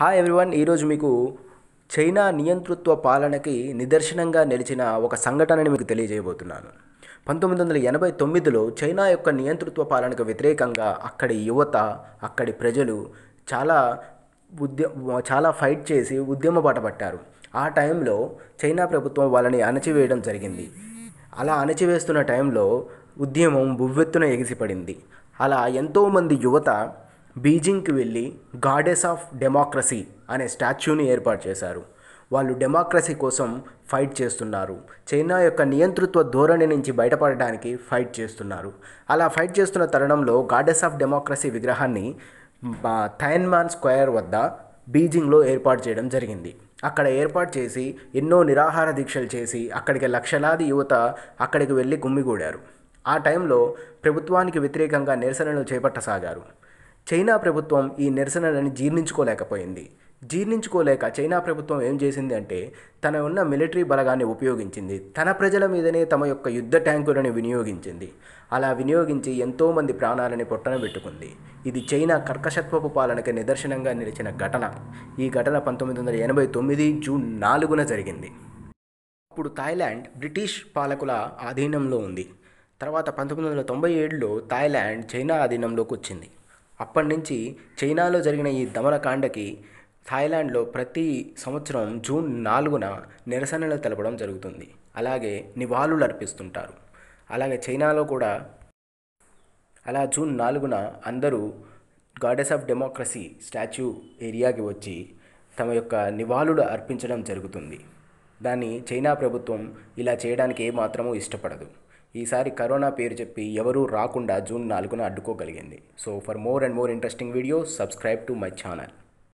hi everyone ఈరోజు మీకు China నియంతృత్వ పాలనకి నిదర్శనంగా నిలిచిన ఒక సంఘటనని మీకు తెలియజేయబోతున్నాను పంతొమ్మిది వందల ఎనభై తొమ్మిదిలో చైనా యొక్క నియంతృత్వ పాలనకు వ్యతిరేకంగా అక్కడి యువత అక్కడి ప్రజలు చాలా ఉద్య చాలా ఫైట్ చేసి ఉద్యమ బాట పట్టారు ఆ టైంలో చైనా ప్రభుత్వం వాళ్ళని అణచివేయడం జరిగింది అలా అణచివేస్తున్న టైంలో ఉద్యమం బువ్వెత్తున ఎగిసిపడింది అలా ఎంతోమంది యువత బీజింగ్కి వెళ్ళి గాడెస్ ఆఫ్ డెమోక్రసీ అనే స్టాచ్యూని ఏర్పాటు చేశారు వాళ్ళు డెమోక్రసీ కోసం ఫైట్ చేస్తున్నారు చైనా యొక్క నియంతృత్వ ధోరణి నుంచి బయటపడడానికి ఫైట్ చేస్తున్నారు అలా ఫైట్ చేస్తున్న తరుణంలో గాడెస్ ఆఫ్ డెమోక్రసీ విగ్రహాన్ని థైన్మాన్ స్క్వేర్ వద్ద బీజింగ్లో ఏర్పాటు చేయడం జరిగింది అక్కడ ఏర్పాటు చేసి ఎన్నో నిరాహార దీక్షలు చేసి అక్కడికి లక్షలాది యువత అక్కడికి వెళ్ళి గుమ్మిగూడారు ఆ టైంలో ప్రభుత్వానికి వ్యతిరేకంగా నిరసనలు చేపట్టసాగారు చైనా ప్రభుత్వం ఈ నిరసనలను జీర్ణించుకోలేకపోయింది జీర్ణించుకోలేక చైనా ప్రభుత్వం ఏం చేసింది అంటే తన ఉన్న మిలిటరీ బలగాన్ని ఉపయోగించింది తన ప్రజల మీదనే తమ యొక్క యుద్ధ ట్యాంకులను వినియోగించింది అలా వినియోగించి ఎంతోమంది ప్రాణాలని పొట్టన పెట్టుకుంది ఇది చైనా కర్కశత్వపు పాలనకి నిదర్శనంగా నిలిచిన ఘటన ఈ ఘటన పంతొమ్మిది వందల ఎనభై తొమ్మిది జూన్ నాలుగున జరిగింది అప్పుడు థాయిలాండ్ బ్రిటిష్ పాలకుల ఆధీనంలో ఉంది తర్వాత పంతొమ్మిది వందల తొంభై ఏడులో థాయిలాండ్ చైనా ఆధీనంలోకి వచ్చింది అప్పటి నుంచి చైనాలో జరిగిన ఈ దమనకాండకి థాయిలాండ్లో ప్రతి సంవత్సరం జూన్ నాలుగున నిరసనలు తెలపడం జరుగుతుంది అలాగే నివాళులు అర్పిస్తుంటారు అలాగే చైనాలో కూడా అలా జూన్ నాలుగున అందరూ గాడెస్ ఆఫ్ డెమోక్రసీ స్టాచ్యూ ఏరియాకి వచ్చి తమ యొక్క నివాళులు అర్పించడం జరుగుతుంది దాన్ని చైనా ప్రభుత్వం ఇలా చేయడానికి ఏమాత్రమూ ఇష్టపడదు ఈసారి కరోనా పేరు చెప్పి ఎవరూ రాకుండా జూన్ నాలుగున అడ్డుకోగలిగింది so for more and more interesting videos subscribe to my channel